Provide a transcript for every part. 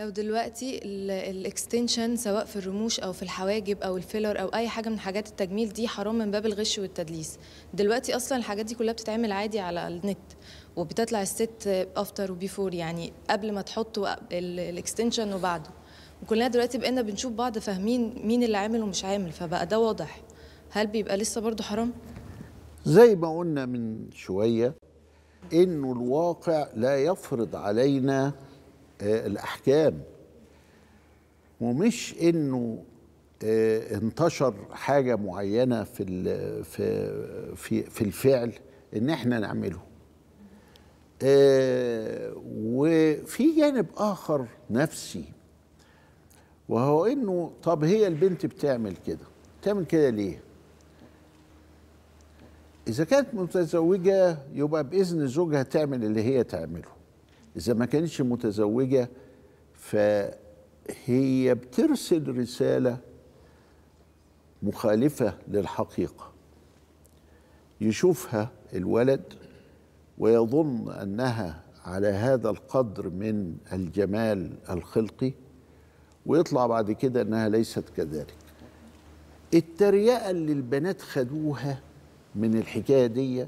لو دلوقتي الاكستنشن سواء في الرموش او في الحواجب او الفيلر او اي حاجه من حاجات التجميل دي حرام من باب الغش والتدليس دلوقتي اصلا الحاجات دي كلها بتتعمل عادي على النت وبتطلع الست افتر وبيفور يعني قبل ما تحط الاكستنشن وبعده وكلنا دلوقتي بقينا بنشوف بعض فاهمين مين اللي عامل ومش عامل فبقى ده واضح هل بيبقى لسه برضه حرام زي ما قلنا من شويه انه الواقع لا يفرض علينا آه، الاحكام ومش انه آه، انتشر حاجه معينه في في في, في الفعل ان احنا نعمله آه، وفي جانب اخر نفسي وهو انه طب هي البنت بتعمل كده بتعمل كده ليه اذا كانت متزوجه يبقى باذن زوجها تعمل اللي هي تعمله إذا ما كانتش متزوجة فهي بترسل رسالة مخالفة للحقيقة يشوفها الولد ويظن أنها على هذا القدر من الجمال الخلقي ويطلع بعد كده انها ليست كذلك التريقه اللي البنات خدوها من الحكايه دي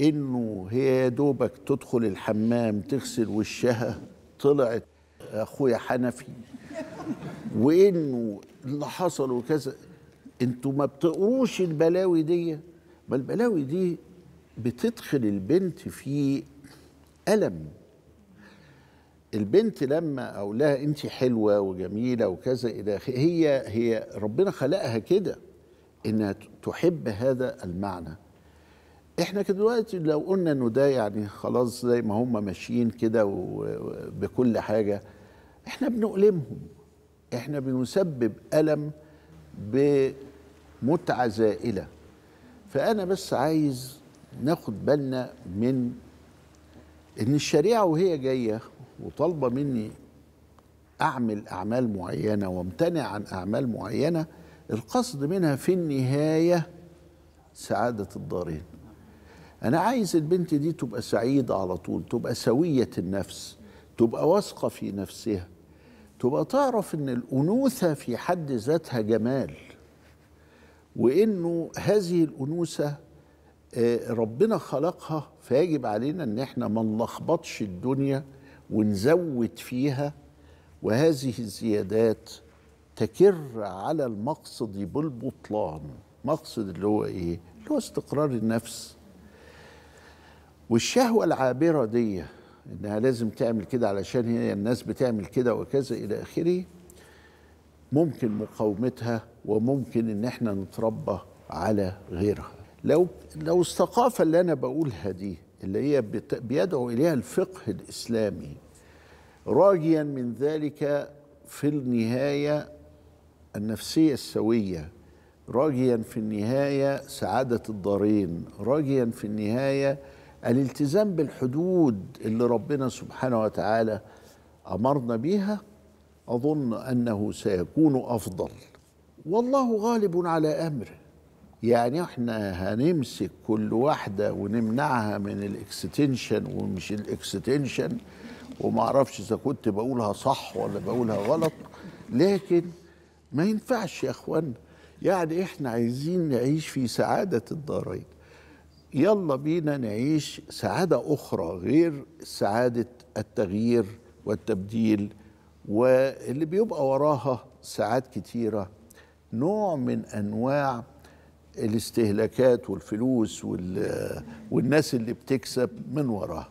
انه هي يا دوبك تدخل الحمام تغسل وشها طلعت اخويا حنفي وانه اللي حصل وكذا انتوا ما بتقروش البلاوي دي ما البلاوي دي بتدخل البنت في الم البنت لما اقول لها انت حلوه وجميله وكذا الى هي هي ربنا خلقها كده انها تحب هذا المعنى احنا كده دلوقتي لو قلنا انه ده يعني خلاص زي ما هم ماشيين كده بكل حاجه احنا بنؤلمهم احنا بنسبب الم بمتعه زائله فانا بس عايز ناخد بالنا من ان الشريعه وهي جايه وطالبه مني اعمل اعمال معينه وامتنع عن اعمال معينه القصد منها في النهايه سعاده الدارين انا عايز البنت دي تبقى سعيده على طول تبقى سويه النفس تبقى واثقه في نفسها تبقى تعرف ان الانوثه في حد ذاتها جمال وانه هذه الانوثه آه، ربنا خلقها فيجب علينا ان احنا ما نلخبطش الدنيا ونزود فيها وهذه الزيادات تكر على المقصد بالبطلان مقصد اللي هو ايه اللي هو استقرار النفس والشهوة العابرة دي انها لازم تعمل كده علشان هي الناس بتعمل كده وكذا الى اخره ممكن مقاومتها وممكن ان احنا نتربى على غيرها لو لو الثقافه اللي انا بقولها دي اللي هي بيدعو اليها الفقه الاسلامي راجيا من ذلك في النهايه النفسيه السويه راجيا في النهايه سعاده الدارين راجيا في النهايه الالتزام بالحدود اللي ربنا سبحانه وتعالى امرنا بيها اظن انه سيكون افضل والله غالب على امره يعني احنا هنمسك كل واحده ونمنعها من الاكستنشن ومش الاكستنشن وما اعرفش اذا كنت بقولها صح ولا بقولها غلط لكن ما ينفعش يا اخوانا يعني احنا عايزين نعيش في سعاده الدارين يلا بينا نعيش سعادة أخرى غير سعادة التغيير والتبديل واللي بيبقى وراها ساعات كتيرة نوع من أنواع الاستهلاكات والفلوس والناس اللي بتكسب من وراها